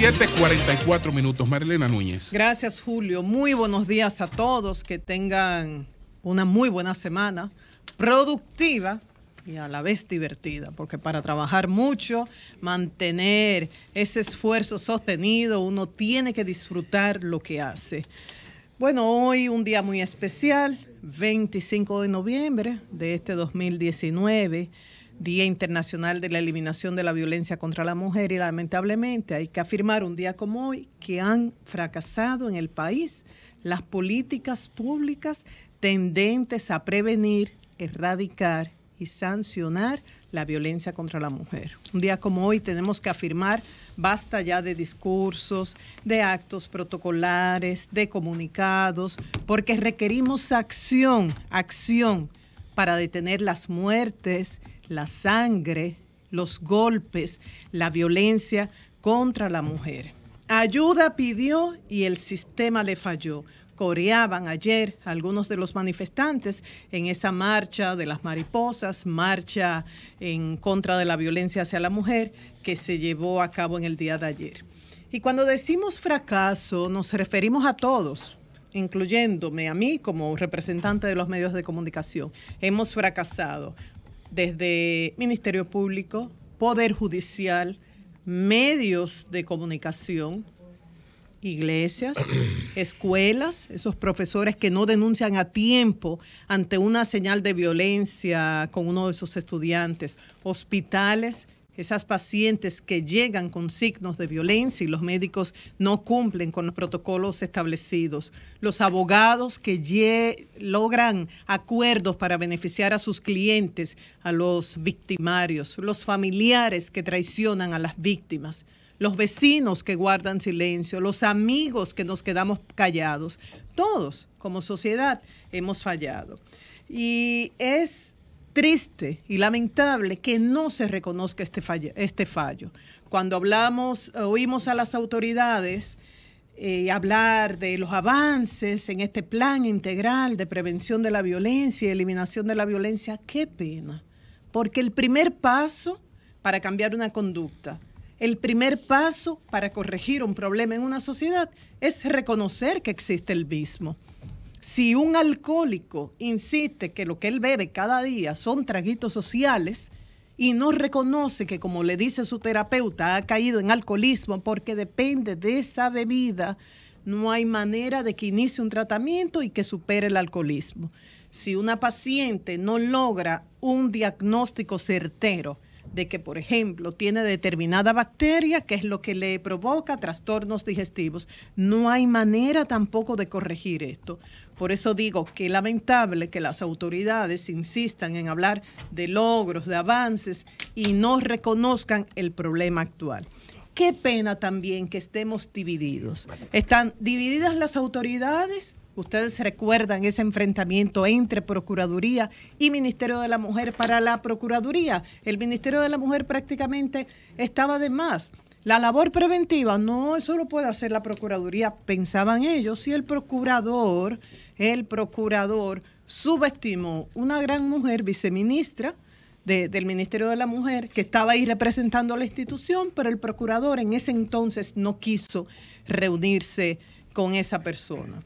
7:44 minutos, Marilena Núñez. Gracias, Julio. Muy buenos días a todos. Que tengan una muy buena semana, productiva y a la vez divertida, porque para trabajar mucho, mantener ese esfuerzo sostenido, uno tiene que disfrutar lo que hace. Bueno, hoy un día muy especial, 25 de noviembre de este 2019. Día Internacional de la Eliminación de la Violencia contra la Mujer y lamentablemente hay que afirmar un día como hoy que han fracasado en el país las políticas públicas tendentes a prevenir, erradicar y sancionar la violencia contra la mujer. Un día como hoy tenemos que afirmar, basta ya de discursos, de actos protocolares, de comunicados, porque requerimos acción, acción para detener las muertes, la sangre, los golpes, la violencia contra la mujer. Ayuda pidió y el sistema le falló. Coreaban ayer algunos de los manifestantes en esa marcha de las mariposas, marcha en contra de la violencia hacia la mujer que se llevó a cabo en el día de ayer. Y cuando decimos fracaso nos referimos a todos, incluyéndome a mí como representante de los medios de comunicación. Hemos fracasado desde Ministerio Público, Poder Judicial, medios de comunicación, iglesias, escuelas, esos profesores que no denuncian a tiempo ante una señal de violencia con uno de sus estudiantes, hospitales esas pacientes que llegan con signos de violencia y los médicos no cumplen con los protocolos establecidos, los abogados que logran acuerdos para beneficiar a sus clientes, a los victimarios, los familiares que traicionan a las víctimas los vecinos que guardan silencio, los amigos que nos quedamos callados. Todos, como sociedad, hemos fallado. Y es triste y lamentable que no se reconozca este, este fallo, Cuando hablamos, oímos a las autoridades eh, hablar de los avances en este plan integral de prevención de la violencia y eliminación de la violencia, qué pena. Porque el primer paso para cambiar una conducta, el primer paso para corregir un problema en una sociedad es reconocer que existe el mismo. Si un alcohólico insiste que lo que él bebe cada día son traguitos sociales y no reconoce que, como le dice su terapeuta, ha caído en alcoholismo porque depende de esa bebida, no hay manera de que inicie un tratamiento y que supere el alcoholismo. Si una paciente no logra un diagnóstico certero, de que, por ejemplo, tiene determinada bacteria, que es lo que le provoca trastornos digestivos. No hay manera tampoco de corregir esto. Por eso digo que lamentable que las autoridades insistan en hablar de logros, de avances y no reconozcan el problema actual. Qué pena también que estemos divididos. Están divididas las autoridades Ustedes recuerdan ese enfrentamiento entre Procuraduría y Ministerio de la Mujer para la Procuraduría. El Ministerio de la Mujer prácticamente estaba de más. La labor preventiva, no, eso lo puede hacer la Procuraduría, pensaban ellos, si el procurador, el procurador subestimó una gran mujer, viceministra, del Ministerio de la Mujer, que estaba ahí representando a la institución, pero el procurador en ese entonces no quiso reunirse con esa persona.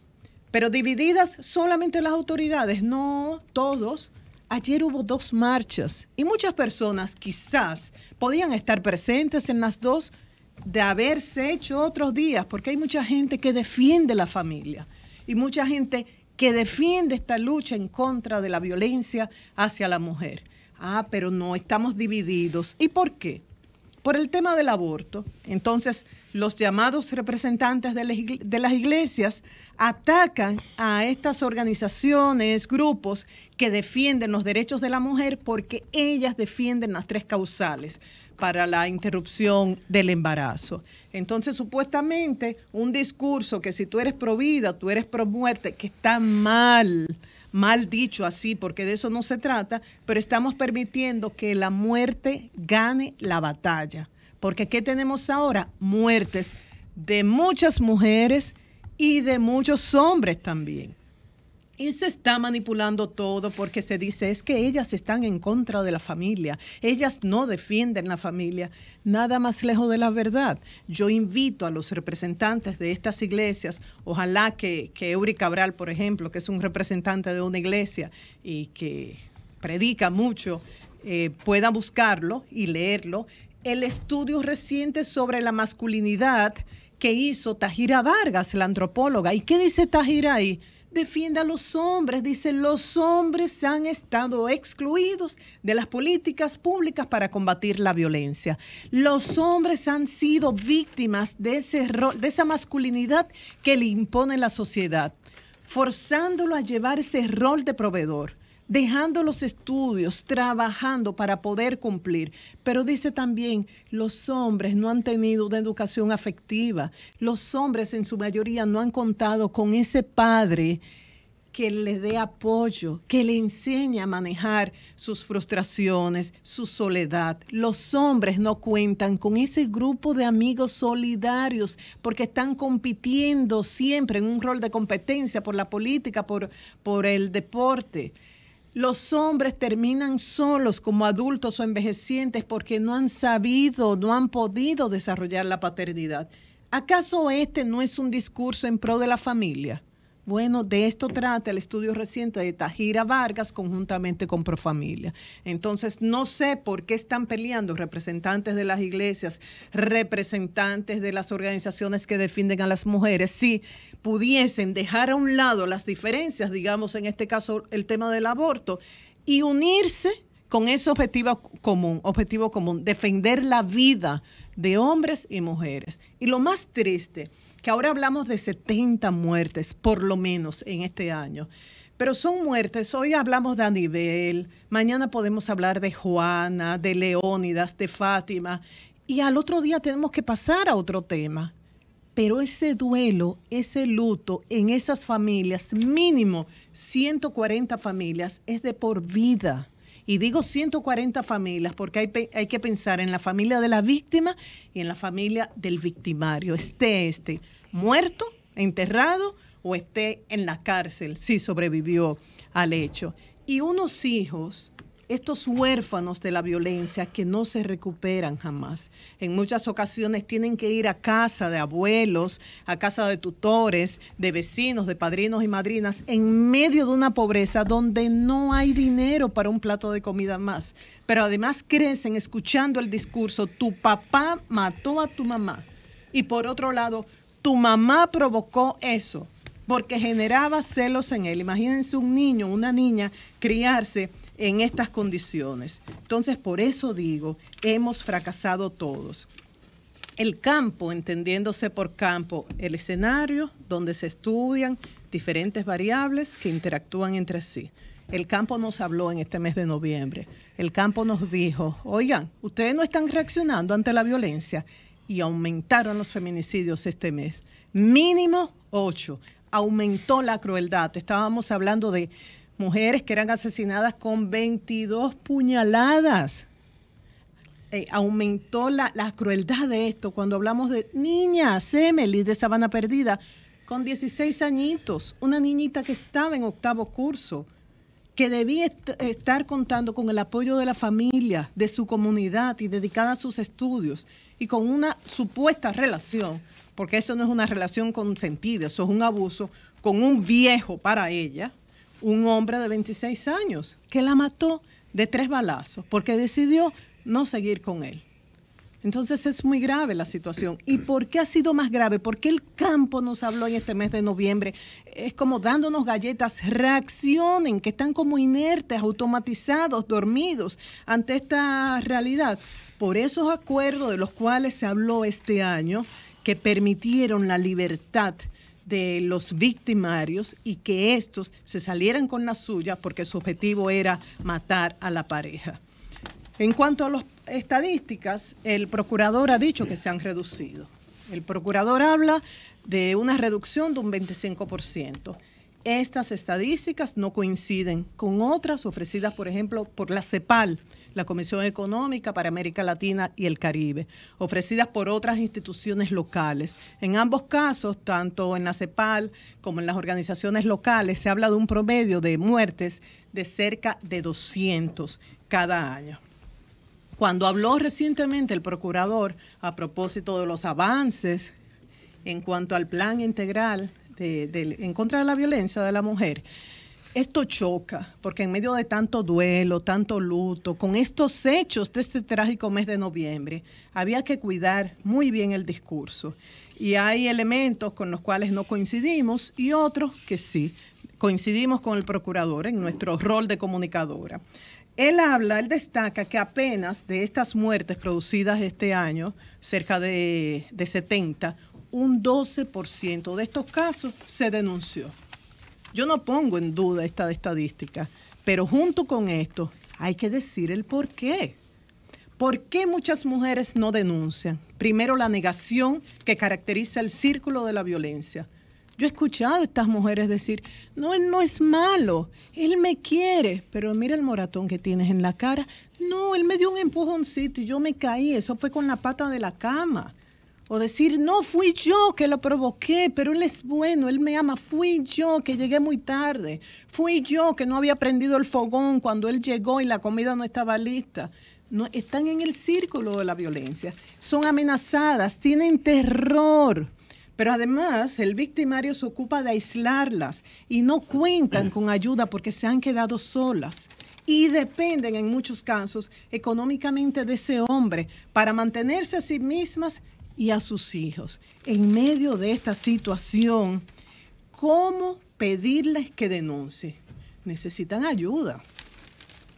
Pero divididas solamente las autoridades, no todos. Ayer hubo dos marchas y muchas personas quizás podían estar presentes en las dos de haberse hecho otros días, porque hay mucha gente que defiende la familia y mucha gente que defiende esta lucha en contra de la violencia hacia la mujer. Ah, pero no, estamos divididos. ¿Y por qué? Por el tema del aborto. Entonces, los llamados representantes de las iglesias atacan a estas organizaciones, grupos que defienden los derechos de la mujer porque ellas defienden las tres causales para la interrupción del embarazo. Entonces, supuestamente, un discurso que si tú eres pro vida, tú eres pro muerte, que está mal, mal dicho así, porque de eso no se trata, pero estamos permitiendo que la muerte gane la batalla. Porque ¿qué tenemos ahora? Muertes de muchas mujeres y de muchos hombres también. Y se está manipulando todo porque se dice es que ellas están en contra de la familia, ellas no defienden la familia, nada más lejos de la verdad. Yo invito a los representantes de estas iglesias, ojalá que, que Eury Cabral, por ejemplo, que es un representante de una iglesia y que predica mucho, eh, pueda buscarlo y leerlo el estudio reciente sobre la masculinidad que hizo Tajira Vargas, la antropóloga. ¿Y qué dice Tajira ahí? Defiende a los hombres, dice, los hombres han estado excluidos de las políticas públicas para combatir la violencia. Los hombres han sido víctimas de, ese rol, de esa masculinidad que le impone la sociedad, forzándolo a llevar ese rol de proveedor dejando los estudios, trabajando para poder cumplir. Pero dice también, los hombres no han tenido una educación afectiva, los hombres en su mayoría no han contado con ese padre que le dé apoyo, que le enseñe a manejar sus frustraciones, su soledad. Los hombres no cuentan con ese grupo de amigos solidarios porque están compitiendo siempre en un rol de competencia por la política, por, por el deporte los hombres terminan solos como adultos o envejecientes porque no han sabido, no han podido desarrollar la paternidad. ¿Acaso este no es un discurso en pro de la familia? Bueno, de esto trata el estudio reciente de Tajira Vargas conjuntamente con Profamilia. Entonces, no sé por qué están peleando representantes de las iglesias, representantes de las organizaciones que defienden a las mujeres, sí, pudiesen dejar a un lado las diferencias, digamos en este caso el tema del aborto, y unirse con ese objetivo común, objetivo común, defender la vida de hombres y mujeres. Y lo más triste, que ahora hablamos de 70 muertes, por lo menos en este año, pero son muertes, hoy hablamos de Anibel, mañana podemos hablar de Juana, de Leónidas, de Fátima, y al otro día tenemos que pasar a otro tema, pero ese duelo, ese luto en esas familias, mínimo 140 familias, es de por vida. Y digo 140 familias porque hay, que pensar en la familia de la víctima y en la familia del victimario. Esté este muerto, enterrado o esté en la cárcel si sobrevivió al hecho. Y unos hijos estos huérfanos de la violencia que no se recuperan jamás. En muchas ocasiones tienen que ir a casa de abuelos, a casa de tutores, de vecinos, de padrinos y madrinas, en medio de una pobreza donde no hay dinero para un plato de comida más. Pero además crecen escuchando el discurso, tu papá mató a tu mamá. Y por otro lado, tu mamá provocó eso porque generaba celos en él. Imagínense un niño, una niña, criarse en estas condiciones. Entonces, por eso digo, hemos fracasado todos. El campo, entendiéndose por campo, el escenario donde se estudian diferentes variables que interactúan entre sí. El campo nos habló en este mes de noviembre. El campo nos dijo, oigan, ustedes no están reaccionando ante la violencia y aumentaron los feminicidios este mes. Mínimo ocho. Aumentó la crueldad. Estábamos hablando de mujeres que eran asesinadas con 22 puñaladas. Eh, aumentó la, crueldad de esto cuando hablamos de niñas, Semely de Sabana Perdida, con 16 añitos, una niñita que estaba en octavo curso, que debía estar contando con el apoyo de la familia, de su comunidad y dedicada a sus estudios y con una supuesta relación, porque eso no es una relación consentida, eso es un abuso, con un viejo para ella, un hombre de 26 años que la mató de tres balazos porque decidió no seguir con él. Entonces es muy grave la situación. ¿Y por qué ha sido más grave? Porque el campo nos habló en este mes de noviembre. Es como dándonos galletas, reaccionen, que están como inertes, automatizados, dormidos ante esta realidad. Por esos acuerdos de los cuales se habló este año, que permitieron la libertad de los victimarios y que estos se salieran con la suya porque su objetivo era matar a la pareja. En cuanto a las estadísticas, el procurador ha dicho que se han reducido. El procurador habla de una reducción de un 25%. Estas estadísticas no coinciden con otras ofrecidas, por ejemplo, por la CEPAL, la Comisión Económica para América Latina y el Caribe, ofrecidas por otras instituciones locales. En ambos casos, tanto en la CEPAL como en las organizaciones locales, se habla de un promedio de muertes de cerca de 200 cada año. Cuando habló recientemente el procurador a propósito de los avances en cuanto al plan integral en contra de la violencia de la mujer, esto choca, porque en medio de tanto duelo, tanto luto, con estos hechos de este trágico mes de noviembre, había que cuidar muy bien el discurso. Y hay elementos con los cuales no coincidimos y otros que sí. Coincidimos con el procurador en nuestro rol de comunicadora. Él habla, él destaca que apenas de estas muertes producidas este año, cerca de, 70, un 12% de estos casos se denunció. Yo no pongo en duda esta estadística, pero junto con esto hay que decir el por qué. ¿Por qué muchas mujeres no denuncian? Primero, la negación que caracteriza el círculo de la violencia. Yo he escuchado a estas mujeres decir, no, él no es malo, él me quiere, pero mira el moratón que tienes en la cara. No, él me dio un empujoncito y yo me caí, eso fue con la pata de la cama. O decir, no, fui yo que lo provoqué, pero él es bueno, él me ama, fui yo que llegué muy tarde, fui yo que no había prendido el fogón cuando él llegó y la comida no estaba lista. No, están en el círculo de la violencia, son amenazadas, tienen terror, pero además el victimario se ocupa de aislarlas y no cuentan con ayuda porque se han quedado solas y dependen en muchos casos económicamente de ese hombre para mantenerse a sí mismas y a sus hijos. En medio de esta situación, ¿cómo pedirles que denuncien? Necesitan ayuda.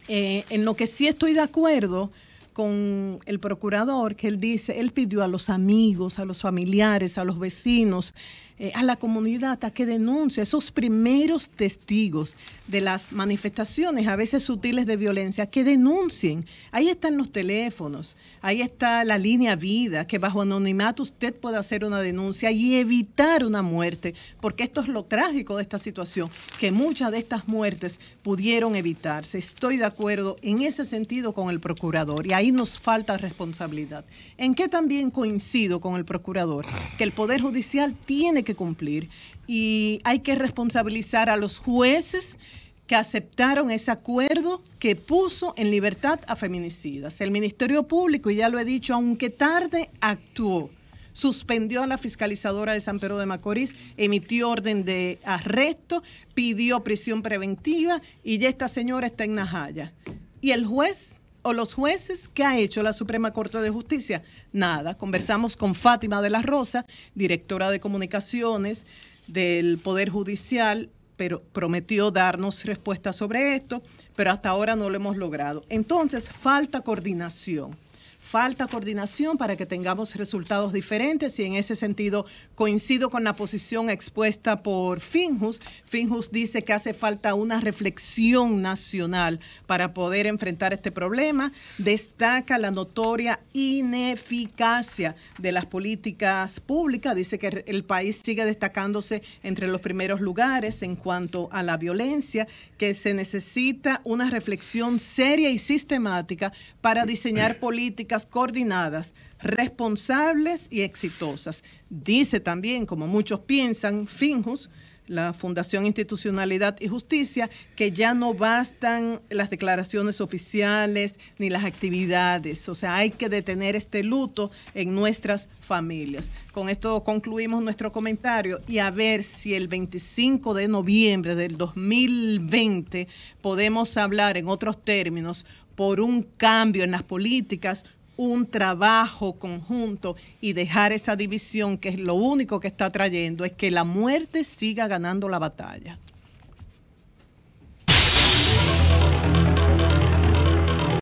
Eh, en lo que sí estoy de acuerdo con el procurador, que él dice, él pidió a los amigos, a los familiares, a los vecinos, eh, a la comunidad a que denuncie esos primeros testigos de las manifestaciones, a veces sutiles de violencia, que denuncien. Ahí están los teléfonos, ahí está la línea vida, que bajo anonimato usted puede hacer una denuncia y evitar una muerte, porque esto es lo trágico de esta situación, que muchas de estas muertes pudieron evitarse. Estoy de acuerdo en ese sentido con el procurador y ahí nos falta responsabilidad. ¿En qué también coincido con el procurador? Que el Poder Judicial tiene que que cumplir y hay que responsabilizar a los jueces que aceptaron ese acuerdo que puso en libertad a feminicidas. El Ministerio Público, y ya lo he dicho, aunque tarde, actuó. Suspendió a la fiscalizadora de San Pedro de Macorís, emitió orden de arresto, pidió prisión preventiva y ya esta señora está en Najaya. Y el juez o los jueces, ¿qué ha hecho la Suprema Corte de Justicia? Nada. Conversamos con Fátima de la Rosa, directora de comunicaciones del Poder Judicial, pero prometió darnos respuesta sobre esto, pero hasta ahora no lo hemos logrado. Entonces, falta coordinación falta coordinación para que tengamos resultados diferentes y en ese sentido coincido con la posición expuesta por Finjus. Finjus dice que hace falta una reflexión nacional para poder enfrentar este problema. Destaca la notoria ineficacia de las políticas públicas. Dice que el país sigue destacándose entre los primeros lugares en cuanto a la violencia, que se necesita una reflexión seria y sistemática para diseñar políticas coordinadas, responsables y exitosas. Dice también, como muchos piensan, Finjus, la Fundación Institucionalidad y Justicia, que ya no bastan las declaraciones oficiales ni las actividades. O sea, hay que detener este luto en nuestras familias. Con esto concluimos nuestro comentario y a ver si el 25 de noviembre del 2020 podemos hablar en otros términos por un cambio en las políticas, un trabajo conjunto y dejar esa división que es lo único que está trayendo es que la muerte siga ganando la batalla.